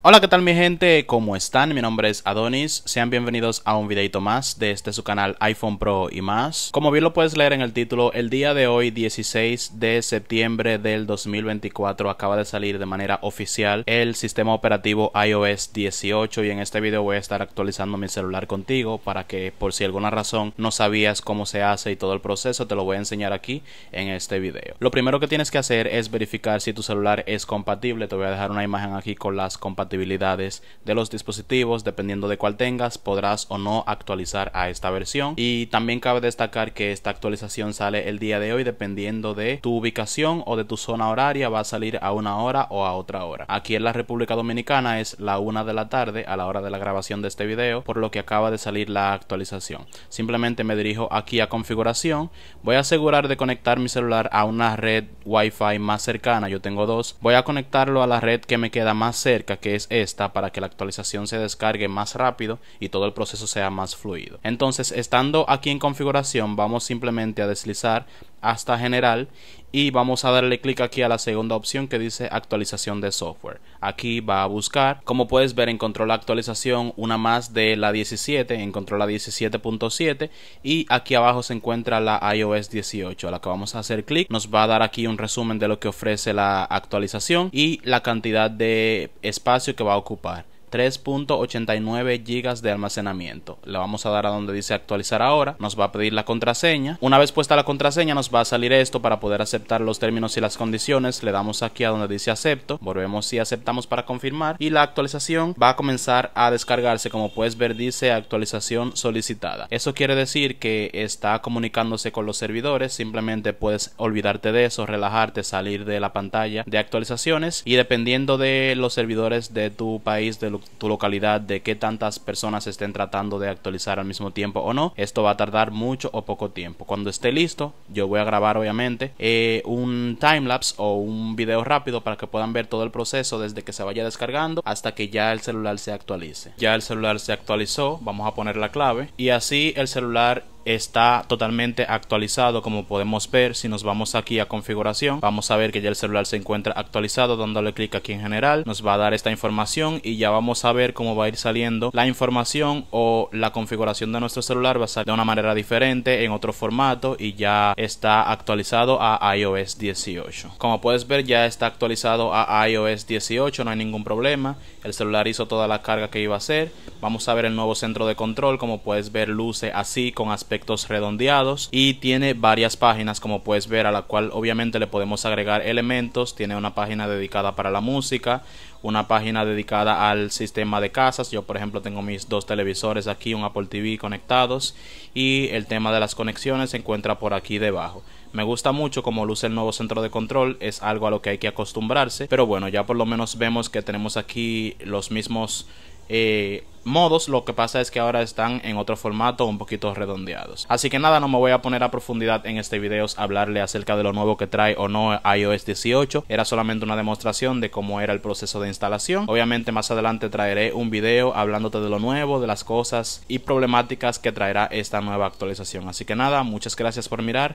Hola, ¿qué tal mi gente? ¿Cómo están? Mi nombre es Adonis. Sean bienvenidos a un videito más de este su canal iPhone Pro y más. Como bien lo puedes leer en el título, el día de hoy, 16 de septiembre del 2024, acaba de salir de manera oficial el sistema operativo iOS 18 y en este video voy a estar actualizando mi celular contigo para que por si alguna razón no sabías cómo se hace y todo el proceso, te lo voy a enseñar aquí en este video. Lo primero que tienes que hacer es verificar si tu celular es compatible. Te voy a dejar una imagen aquí con las compatibilidades de los dispositivos, dependiendo de cuál tengas, podrás o no actualizar a esta versión. Y también cabe destacar que esta actualización sale el día de hoy dependiendo de tu ubicación o de tu zona horaria, va a salir a una hora o a otra hora. Aquí en la República Dominicana es la una de la tarde a la hora de la grabación de este video, por lo que acaba de salir la actualización. Simplemente me dirijo aquí a configuración, voy a asegurar de conectar mi celular a una red wifi más cercana, yo tengo dos, voy a conectarlo a la red que me queda más cerca, que es esta para que la actualización se descargue más rápido y todo el proceso sea más fluido. Entonces, estando aquí en configuración, vamos simplemente a deslizar hasta general y vamos a darle clic aquí a la segunda opción que dice actualización de software aquí va a buscar como puedes ver encontró la actualización una más de la 17 encontró la 17.7 y aquí abajo se encuentra la iOS 18 a la que vamos a hacer clic nos va a dar aquí un resumen de lo que ofrece la actualización y la cantidad de espacio que va a ocupar 3.89 GB de almacenamiento. Le vamos a dar a donde dice actualizar ahora. Nos va a pedir la contraseña. Una vez puesta la contraseña nos va a salir esto para poder aceptar los términos y las condiciones. Le damos aquí a donde dice acepto. Volvemos y aceptamos para confirmar. Y la actualización va a comenzar a descargarse. Como puedes ver dice actualización solicitada. Eso quiere decir que está comunicándose con los servidores. Simplemente puedes olvidarte de eso, relajarte, salir de la pantalla de actualizaciones. Y dependiendo de los servidores de tu país, de tu, localidad de qué tantas personas estén tratando de actualizar al mismo tiempo o no. Esto va a tardar mucho o poco tiempo. Cuando esté listo, yo voy a grabar obviamente eh, un timelapse o un video rápido para que puedan ver todo el proceso desde que se vaya descargando hasta que ya el celular se actualice. Ya el celular se actualizó, vamos a poner la clave y así el celular está totalmente actualizado como podemos ver si nos vamos aquí a configuración vamos a ver que ya el celular se encuentra actualizado dándole clic aquí en general nos va a dar esta información y ya vamos a ver cómo va a ir saliendo la información o la configuración de nuestro celular va a salir de una manera diferente en otro formato y ya está actualizado a iOS 18 como puedes ver ya está actualizado a iOS 18 no hay ningún problema el celular hizo toda la carga que iba a hacer vamos a ver el nuevo centro de control como puedes ver luce así con aspecto redondeados y tiene varias páginas como puedes ver a la cual obviamente le podemos agregar elementos tiene una página dedicada para la música una página dedicada al sistema de casas yo por ejemplo tengo mis dos televisores aquí un Apple TV conectados y el tema de las conexiones se encuentra por aquí debajo me gusta mucho como luce el nuevo centro de control, es algo a lo que hay que acostumbrarse, pero bueno, ya por lo menos vemos que tenemos aquí los mismos eh, modos, lo que pasa es que ahora están en otro formato un poquito redondeados. Así que nada, no me voy a poner a profundidad en este video hablarle acerca de lo nuevo que trae o no iOS 18, era solamente una demostración de cómo era el proceso de instalación. Obviamente más adelante traeré un video hablándote de lo nuevo, de las cosas y problemáticas que traerá esta nueva actualización. Así que nada, muchas gracias por mirar